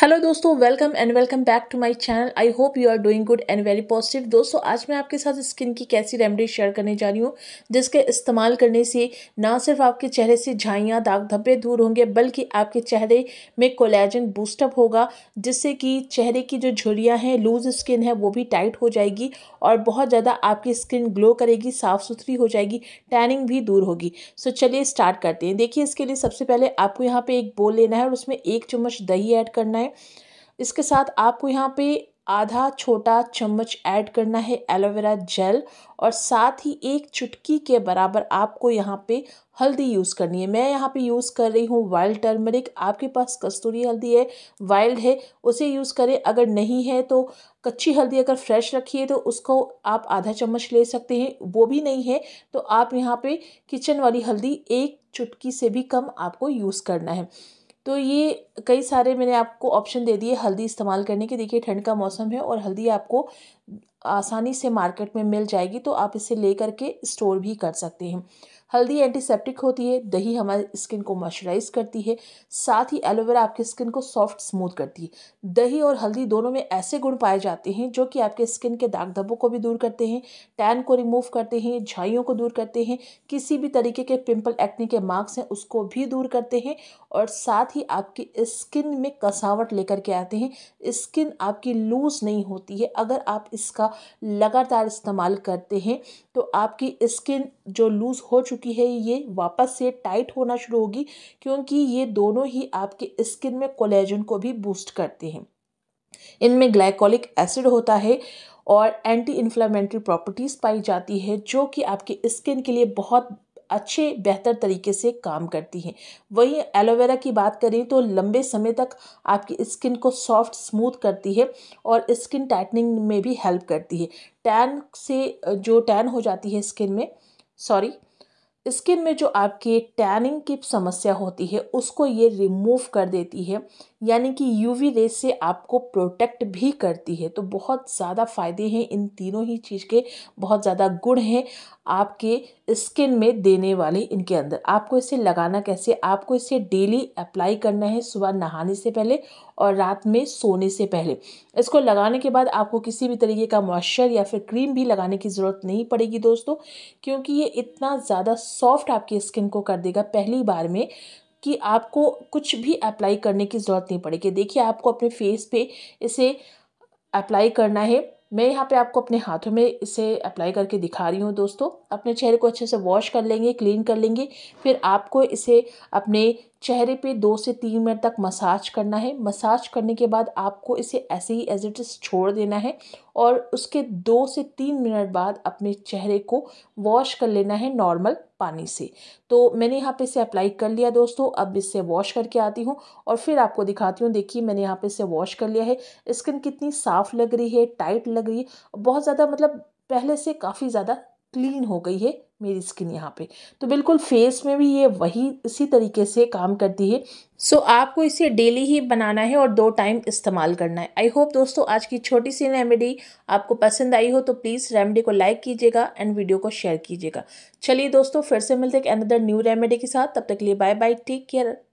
hello दोस्तों welcome and welcome back to my channel I hope you are doing good and very positive दोस्तों आज मैं आपके साथ स्किन की कैसी रेमेडी शेयर करने जा रही हूँ जिसके इस्तेमाल करने से ना सिर्फ आपके चेहरे से झाइयाँ दाग धब्बे दूर होंगे बल्कि आपके चेहरे में कोलेजन बूस्टअप होगा जिससे कि चेहरे की जो झुरियाँ हैं लूज स्किन है वो भी टाइट हो जाएगी और बहुत ज़्यादा आपकी स्किन ग्लो करेगी साफ़ सुथरी हो जाएगी टैनिंग भी दूर होगी सो चलिए स्टार्ट करते हैं देखिए इसके लिए सबसे पहले आपको यहाँ पर एक बोल लेना है और उसमें एक चम्मच दही ऐड करना है इसके साथ आपको यहाँ पे आधा छोटा चम्मच ऐड करना है एलोवेरा जेल और साथ ही एक चुटकी के बराबर आपको यहाँ पे हल्दी यूज़ करनी है मैं यहाँ पे यूज़ कर रही हूँ वाइल्ड टर्मरिक आपके पास कस्तूरी हल्दी है वाइल्ड है उसे यूज़ करें अगर नहीं है तो कच्ची हल्दी अगर फ्रेश रखी है तो उसको आप आधा चम्मच ले सकते हैं वो भी नहीं है तो आप यहाँ पर किचन वाली हल्दी एक चुटकी से भी कम आपको यूज़ करना है तो ये कई सारे मैंने आपको ऑप्शन दे दिए हल्दी इस्तेमाल करने के देखिए ठंड का मौसम है और हल्दी आपको आसानी से मार्केट में मिल जाएगी तो आप इसे ले करके स्टोर भी कर सकते हैं हल्दी एंटीसेप्टिक होती है दही हमारी स्किन को मॉइस्चराइज करती है साथ ही एलोवेरा आपकी स्किन को सॉफ्ट स्मूथ करती है दही और हल्दी दोनों में ऐसे गुण पाए जाते हैं जो कि आपके स्किन के दाग धब्बों को भी दूर करते हैं टैन को रिमूव करते हैं झाइयों को दूर करते हैं किसी भी तरीके के पिम्पल एक्ने के मार्क्स हैं उसको भी दूर करते हैं और साथ ही आपकी स्किन में कसावट लेकर के आते हैं स्किन आपकी लूज़ नहीं होती है अगर आप इसका लगातार इस्तेमाल करते हैं तो आपकी स्किन जो लूज़ हो चुकी है ये वापस से टाइट होना शुरू होगी क्योंकि ये दोनों ही आपके स्किन में कोलेजन को भी बूस्ट करते हैं इनमें ग्लाइकोलिक एसिड होता है और एंटी इन्फ्लामेंट्री प्रॉपर्टीज़ पाई जाती है जो कि आपकी स्किन के लिए बहुत अच्छे बेहतर तरीके से काम करती हैं वहीं एलोवेरा की बात करें तो लंबे समय तक आपकी स्किन को सॉफ्ट स्मूथ करती है और स्किन टाइटनिंग में भी हेल्प करती है टैन से जो टैन हो जाती है स्किन में सॉरी स्किन में जो आपके टैनिंग की समस्या होती है उसको ये रिमूव कर देती है यानी कि यूवी रेस से आपको प्रोटेक्ट भी करती है तो बहुत ज़्यादा फ़ायदे हैं इन तीनों ही चीज़ के बहुत ज़्यादा गुण हैं आपके स्किन में देने वाले इनके अंदर आपको इसे लगाना कैसे आपको इसे डेली अप्लाई करना है सुबह नहाने से पहले और रात में सोने से पहले इसको लगाने के बाद आपको किसी भी तरीके का मॉइस्चर या फिर क्रीम भी लगाने की ज़रूरत नहीं पड़ेगी दोस्तों क्योंकि ये इतना ज़्यादा सॉफ्ट आपकी स्किन को कर देगा पहली बार में कि आपको कुछ भी अप्लाई करने की ज़रूरत नहीं पड़ेगी देखिए आपको अपने फेस पे इसे अप्लाई करना है मैं यहाँ पे आपको अपने हाथों में इसे अप्लाई करके दिखा रही हूँ दोस्तों अपने चेहरे को अच्छे से वॉश कर लेंगे क्लीन कर लेंगे फिर आपको इसे अपने चेहरे पे दो से तीन मिनट तक मसाज करना है मसाज करने के बाद आपको इसे ऐसे ही एज इट इज़ छोड़ देना है और उसके दो से तीन मिनट बाद अपने चेहरे को वॉश कर लेना है नॉर्मल पानी से तो मैंने यहाँ पे इसे अप्लाई कर लिया दोस्तों अब इसे वॉश करके आती हूँ और फिर आपको दिखाती हूँ देखिए मैंने यहाँ पे इसे वॉश कर लिया है स्किन कितनी साफ़ लग रही है टाइट लग रही है बहुत ज़्यादा मतलब पहले से काफ़ी ज़्यादा क्लीन हो गई है मेरी स्किन यहाँ पे तो बिल्कुल फेस में भी ये वही इसी तरीके से काम करती है सो so, आपको इसे डेली ही बनाना है और दो टाइम इस्तेमाल करना है आई होप दोस्तों आज की छोटी सी रेमेडी आपको पसंद आई हो तो प्लीज़ रेमेडी को लाइक कीजिएगा एंड वीडियो को शेयर कीजिएगा चलिए दोस्तों फिर से मिलते हैं अनदर न्यू रेमेडी के साथ तब तक के लिए बाय बाय टेक केयर